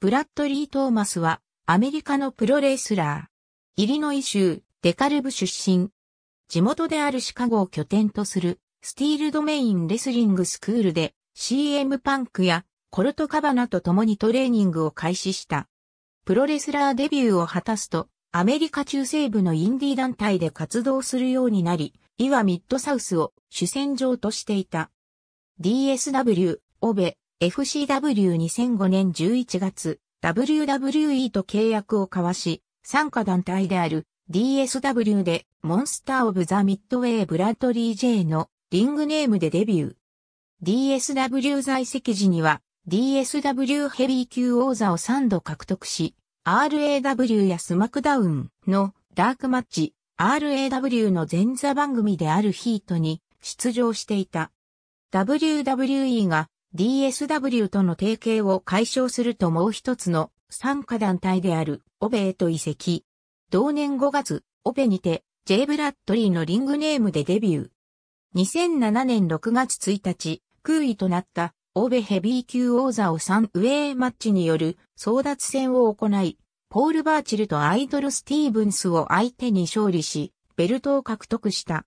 ブラッドリー・トーマスは、アメリカのプロレスラー。イリノイ州、デカルブ出身。地元であるシカゴを拠点とする、スティールドメインレスリングスクールで、CM パンクやコルトカバナと共にトレーニングを開始した。プロレスラーデビューを果たすと、アメリカ中西部のインディー団体で活動するようになり、イワミッドサウスを主戦場としていた。DSW、オベ、FCW2005 年11月、WWE と契約を交わし、参加団体である DSW でモンスター・オブ・ザ・ミッドウェイ・ブラッドリー・ J のリングネームでデビュー。DSW 在籍時には DSW ヘビー級王座を3度獲得し、RAW やスマクダウンのダークマッチ、RAW の前座番組であるヒートに出場していた。WWE が DSW との提携を解消するともう一つの参加団体であるオベへと移籍。同年5月、オベにて J. ブラッドリーのリングネームでデビュー。2007年6月1日、空位となったオベヘビー級王座を3ウェイマッチによる争奪戦を行い、ポール・バーチルとアイドル・スティーブンスを相手に勝利し、ベルトを獲得した。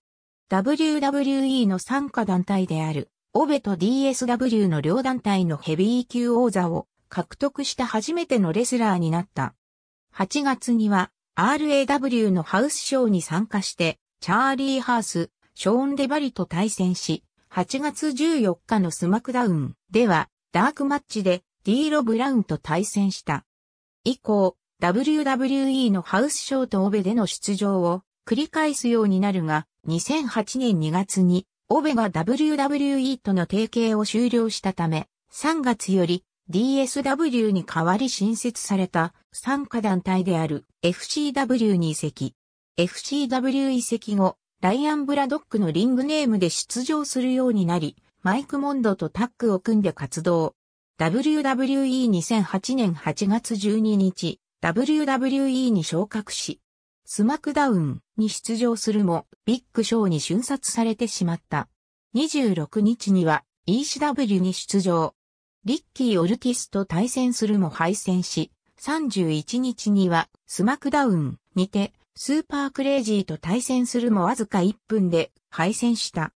WWE の参加団体であるオベと DSW の両団体のヘビー級王座を獲得した初めてのレスラーになった。8月には RAW のハウスショーに参加して、チャーリー・ハース、ショーン・デバリと対戦し、8月14日のスマクダウンでは、ダークマッチでディーロ・ブラウンと対戦した。以降、WWE のハウスショーとオベでの出場を繰り返すようになるが、2008年2月にオベが WWE との提携を終了したため、3月より DSW に代わり新設された参加団体である FCW に移籍。FCW 移籍後、ライアン・ブラドックのリングネームで出場するようになり、マイク・モンドとタッグを組んで活動。WWE2008 年8月12日、WWE に昇格し、スマクダウンに出場するも、ビッグショーに瞬殺されてしまった。26日には ECW に出場。リッキー・オルティスと対戦するも敗戦し、31日にはスマクダウンにて、スーパークレイジーと対戦するもわずか1分で敗戦した。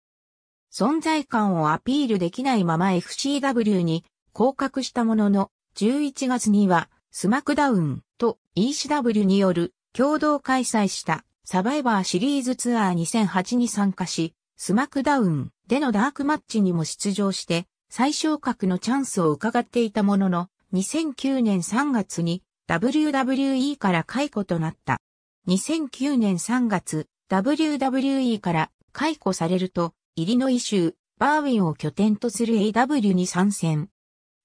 存在感をアピールできないまま FCW に降格したものの、11月にはスマクダウンと ECW による共同開催したサバイバーシリーズツアー2008に参加し、スマクダウンでのダークマッチにも出場して、最昇格のチャンスを伺っていたものの、2009年3月に WWE から解雇となった。2009年3月、WWE から解雇されると、イリノイ州、バーウィンを拠点とする AW に参戦。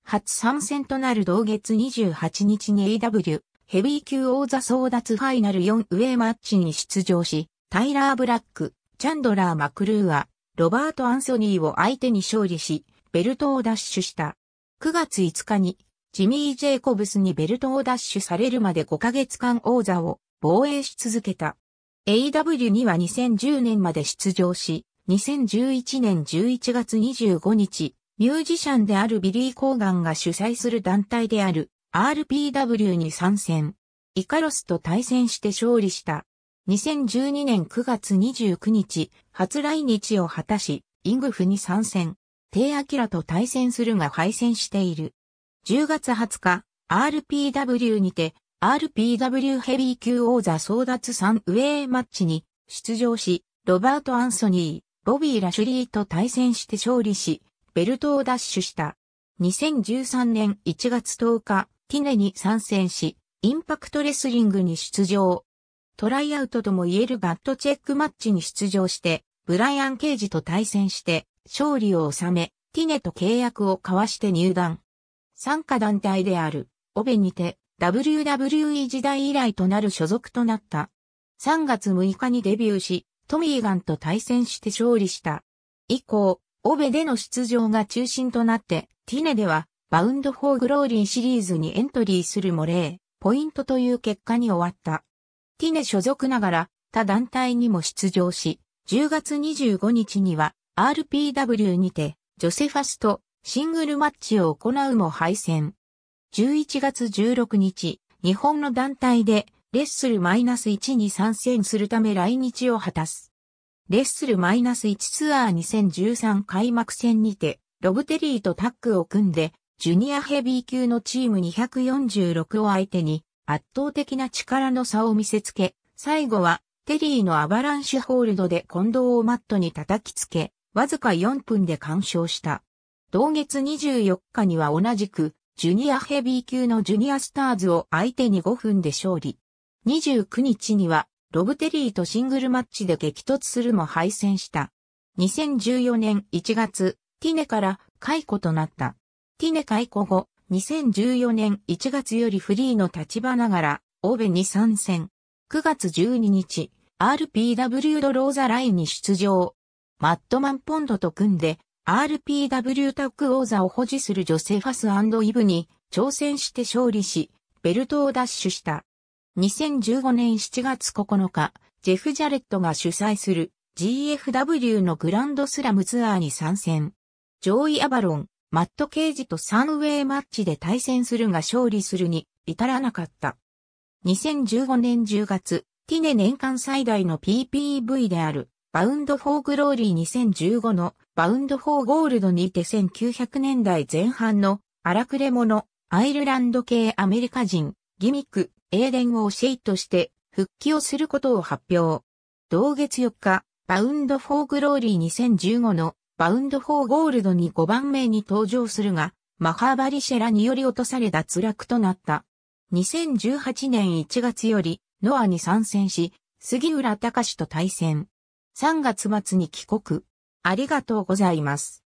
初参戦となる同月28日に AW ヘビー級王座争奪ファイナル4ウェイマッチに出場し、タイラー・ブラック、チャンドラー・マクルーア、ロバート・アンソニーを相手に勝利し、ベルトを奪取した。9月5日に、ジミー・ジェイコブスにベルトを奪取されるまで5ヶ月間王座を防衛し続けた。AW には2010年まで出場し、2011年11月25日、ミュージシャンであるビリー・コーガンが主催する団体である RPW に参戦。イカロスと対戦して勝利した。2012年9月29日、初来日を果たし、イングフに参戦。テイアキラと対戦するが敗戦している。10月20日、RPW にて、RPW ヘビー級王座争奪3ウェイマッチに出場し、ロバート・アンソニー、ボビー・ラシュリーと対戦して勝利し、ベルトを奪取した。2013年1月10日、ティネに参戦し、インパクトレスリングに出場。トライアウトとも言えるガットチェックマッチに出場して、ブライアン・ケージと対戦して、勝利を収め、ティネと契約を交わして入団。参加団体である、オベにて、WWE 時代以来となる所属となった。3月6日にデビューし、トミーガンと対戦して勝利した。以降、オベでの出場が中心となって、ティネでは、バウンド・フォー・グローリーシリーズにエントリーするも0、ポイントという結果に終わった。ティネ所属ながら、他団体にも出場し、10月25日には RPW にて、ジョセファスとシングルマッチを行うも敗戦。11月16日、日本の団体で、レッスル -1 に参戦するため来日を果たす。レッスル -1 ツアー2013開幕戦にて、ロブテリーとタッグを組んで、ジュニアヘビー級のチーム246を相手に圧倒的な力の差を見せつけ、最後はテリーのアバランシュホールドで近藤をマットに叩きつけ、わずか4分で完勝した。同月24日には同じく、ジュニアヘビー級のジュニアスターズを相手に5分で勝利。29日には、ロブテリーとシングルマッチで激突するも敗戦した。2014年1月、ティネから解雇となった。ティネ解雇後、2014年1月よりフリーの立場ながら、欧米に参戦。9月12日、RPW ドローザラインに出場。マットマンポンドと組んで、RPW タッオ王座を保持するジョセファスイブに挑戦して勝利し、ベルトを奪取した。2015年7月9日、ジェフ・ジャレットが主催する GFW のグランドスラムツアーに参戦。ジョイ・アバロン、マット・ケイジとサンウェイマッチで対戦するが勝利するに至らなかった。2015年10月、ティネ年間最大の PPV である、バウンド・フォー・グローリー2015のバウンド・フォー・ゴールドにて1900年代前半の荒くれ者、アイルランド系アメリカ人、ギミック、エーデン・をシェイとして復帰をすることを発表。同月4日、バウンド・フォー・グローリー2015のバウンド4ゴールドに5番目に登場するが、マハーバリシェラにより落とされた辛落となった。2018年1月より、ノアに参戦し、杉浦隆と対戦。3月末に帰国。ありがとうございます。